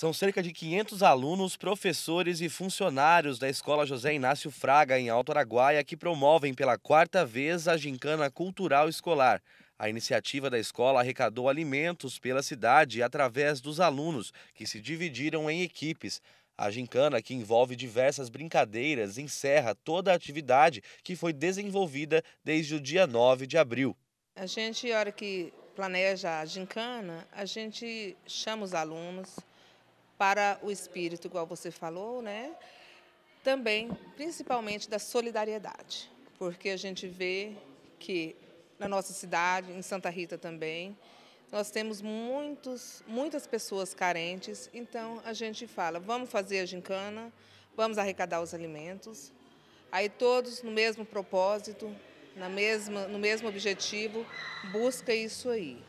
São cerca de 500 alunos, professores e funcionários da Escola José Inácio Fraga, em Alto Araguaia, que promovem pela quarta vez a Gincana Cultural Escolar. A iniciativa da escola arrecadou alimentos pela cidade através dos alunos, que se dividiram em equipes. A gincana, que envolve diversas brincadeiras, encerra toda a atividade que foi desenvolvida desde o dia 9 de abril. A gente, na hora que planeja a gincana, a gente chama os alunos, para o espírito, igual você falou, né? Também, principalmente, da solidariedade, porque a gente vê que na nossa cidade, em Santa Rita também, nós temos muitos, muitas pessoas carentes, então a gente fala, vamos fazer a gincana, vamos arrecadar os alimentos, aí todos no mesmo propósito, na mesma, no mesmo objetivo, busca isso aí.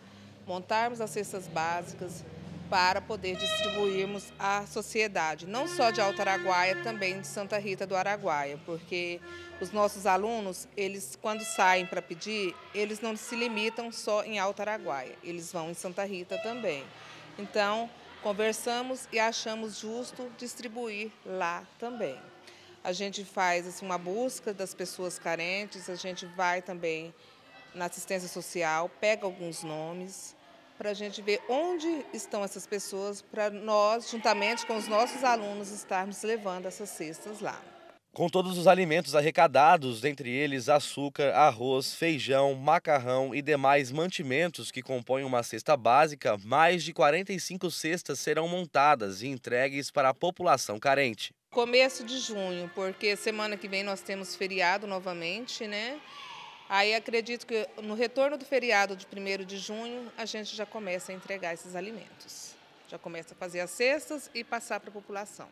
Montarmos as cestas básicas, para poder distribuirmos à sociedade, não só de Alto Araguaia, também de Santa Rita do Araguaia, porque os nossos alunos, eles quando saem para pedir, eles não se limitam só em Alto Araguaia, eles vão em Santa Rita também. Então, conversamos e achamos justo distribuir lá também. A gente faz assim, uma busca das pessoas carentes, a gente vai também na assistência social, pega alguns nomes, para a gente ver onde estão essas pessoas, para nós, juntamente com os nossos alunos, estarmos levando essas cestas lá. Com todos os alimentos arrecadados, dentre eles açúcar, arroz, feijão, macarrão e demais mantimentos que compõem uma cesta básica, mais de 45 cestas serão montadas e entregues para a população carente. Começo de junho, porque semana que vem nós temos feriado novamente, né? Aí acredito que no retorno do feriado de 1 de junho, a gente já começa a entregar esses alimentos. Já começa a fazer as cestas e passar para a população.